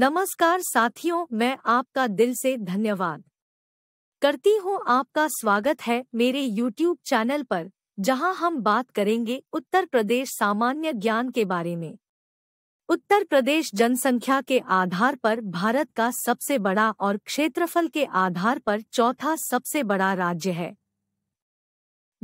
नमस्कार साथियों मैं आपका दिल से धन्यवाद करती हूँ आपका स्वागत है मेरे YouTube चैनल पर जहां हम बात करेंगे उत्तर प्रदेश सामान्य ज्ञान के बारे में उत्तर प्रदेश जनसंख्या के आधार पर भारत का सबसे बड़ा और क्षेत्रफल के आधार पर चौथा सबसे बड़ा राज्य है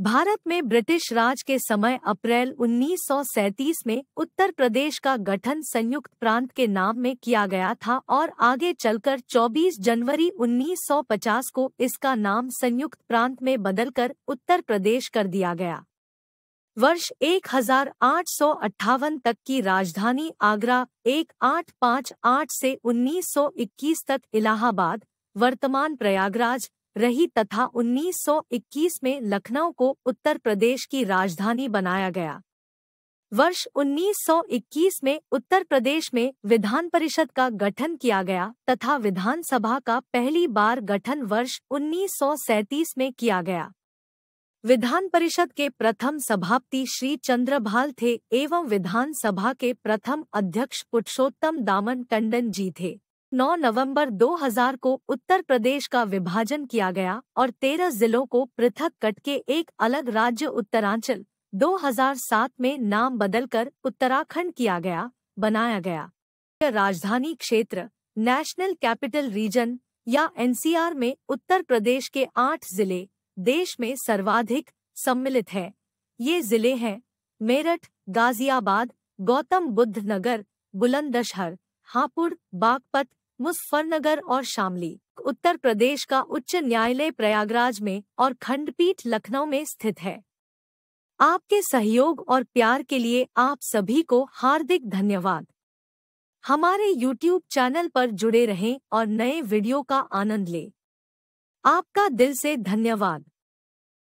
भारत में ब्रिटिश राज के समय अप्रैल 1937 में उत्तर प्रदेश का गठन संयुक्त प्रांत के नाम में किया गया था और आगे चलकर 24 जनवरी 1950 को इसका नाम संयुक्त प्रांत में बदलकर उत्तर प्रदेश कर दिया गया वर्ष एक तक की राजधानी आगरा एक से 1921 तक इलाहाबाद वर्तमान प्रयागराज रही तथा 1921 में लखनऊ को उत्तर प्रदेश की राजधानी बनाया गया वर्ष 1921 में उत्तर प्रदेश में विधान परिषद का गठन किया गया तथा विधानसभा का पहली बार गठन वर्ष 1937 में किया गया विधान परिषद के प्रथम सभापति श्री चंद्रभाल थे एवं विधानसभा के प्रथम अध्यक्ष पुरुषोत्तम दामन टंडन जी थे 9 नवंबर 2000 को उत्तर प्रदेश का विभाजन किया गया और 13 जिलों को पृथक कट के एक अलग राज्य उत्तरांचल 2007 में नाम बदलकर उत्तराखंड किया गया बनाया गया राजधानी क्षेत्र नेशनल कैपिटल रीजन या एनसीआर में उत्तर प्रदेश के आठ जिले देश में सर्वाधिक सम्मिलित है ये जिले हैं मेरठ गाजियाबाद गौतम बुद्ध नगर बुलंदशहर हापुड़ बागपत मुजफ्फरनगर और शामली उत्तर प्रदेश का उच्च न्यायालय प्रयागराज में और खंडपीठ लखनऊ में स्थित है आपके सहयोग और प्यार के लिए आप सभी को हार्दिक धन्यवाद हमारे YouTube चैनल पर जुड़े रहें और नए वीडियो का आनंद लें आपका दिल से धन्यवाद